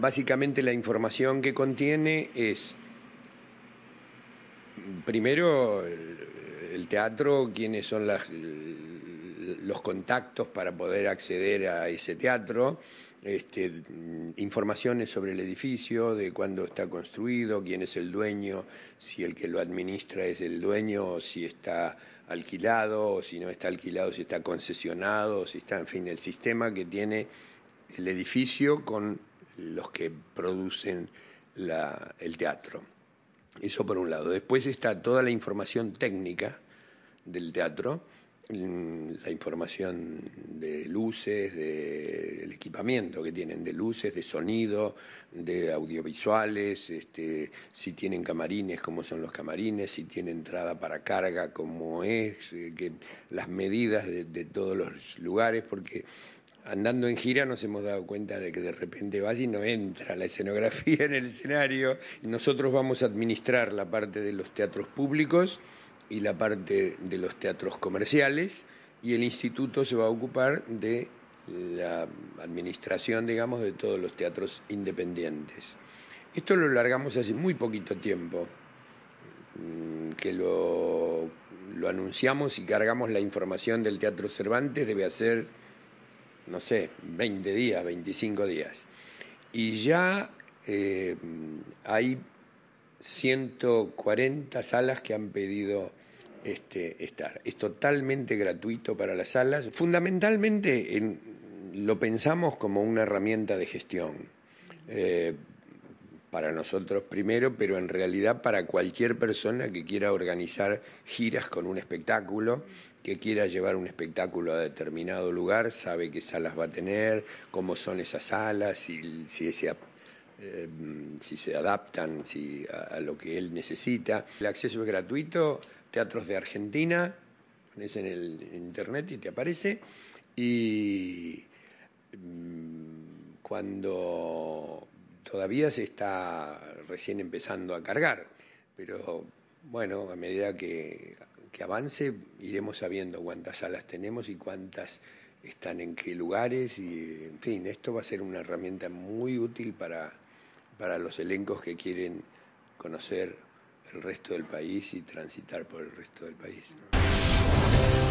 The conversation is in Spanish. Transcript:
Básicamente la información que contiene es, primero, el teatro, quiénes son los contactos para poder acceder a ese teatro, este, informaciones sobre el edificio, de cuándo está construido, quién es el dueño, si el que lo administra es el dueño, si está alquilado, o si no está alquilado, si está concesionado, si está, en fin, el sistema que tiene el edificio con los que producen el teatro. Eso por un lado. Después está toda la información técnica del teatro, mm, la información de luces, del equipamiento que tienen, de luces, de sonido, de audiovisuales, este, si tienen camarines, cómo son los camarines, si tiene entrada para carga, cómo es, eh, que, las medidas de todos los lugares, porque andando en gira nos hemos dado cuenta de que de repente va y no entra la escenografía en el escenario y nosotros vamos a administrar la parte de los teatros públicos y la parte de los teatros comerciales y el instituto se va a ocupar de la administración, digamos, de todos los teatros independientes. Esto lo largamos hace muy poquito tiempo, mm, que lo, lo anunciamos y cargamos la información del Teatro Cervantes, debe hacer no sé, 20 días, 25 días. Y ya eh, hay 140 salas que han pedido este, estar. Es totalmente gratuito para las salas. Fundamentalmente lo pensamos como una herramienta de gestión. Eh, para nosotros primero, pero en realidad para cualquier persona que quiera organizar giras con un espectáculo, que quiera llevar un espectáculo a determinado lugar, sabe qué salas va a tener, cómo son esas salas, si, em, se, adaptan a, a, lo que él necesita. El acceso es gratuito, Teatros de Argentina, pones en el internet y te aparece, y mm, cuando todavía se está recién empezando a cargar, pero bueno, a medida que, avance iremos sabiendo cuántas salas tenemos y cuántas están en qué lugares y en fin, esto va a ser una herramienta muy útil para, para los elencos que quieren conocer el resto del país y transitar por el resto del país. ¿no?